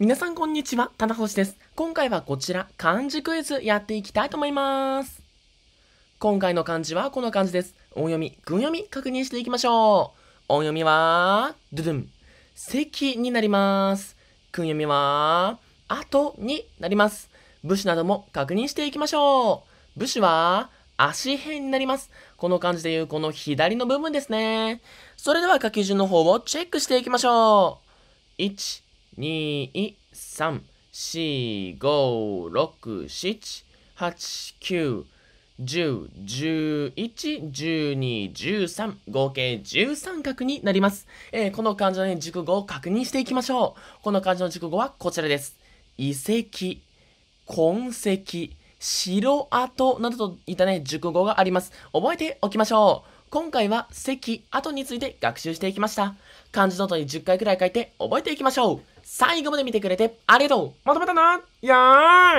皆さんこんにちは、棚星です。今回はこちら、漢字クイズやっていきたいと思います。今回の漢字はこの漢字です。音読み、訓読み確認していきましょう。音読みは、ドゥドゥン、席になります。訓読みは、後になります。武士なども確認していきましょう。武士は、足辺になります。この漢字でいうこの左の部分ですね。それでは書き順の方をチェックしていきましょう。1、1合計13画になります、えー、この漢字の、ね、熟語を確認していきましょうこの漢字の熟語はこちらです遺跡痕跡城跡などといったね熟語があります覚えておきましょう今回は石跡について学習していきました漢字のーに10回くらい書いて覚えていきましょう最後まで見てくれてありがとうまとめたなやーい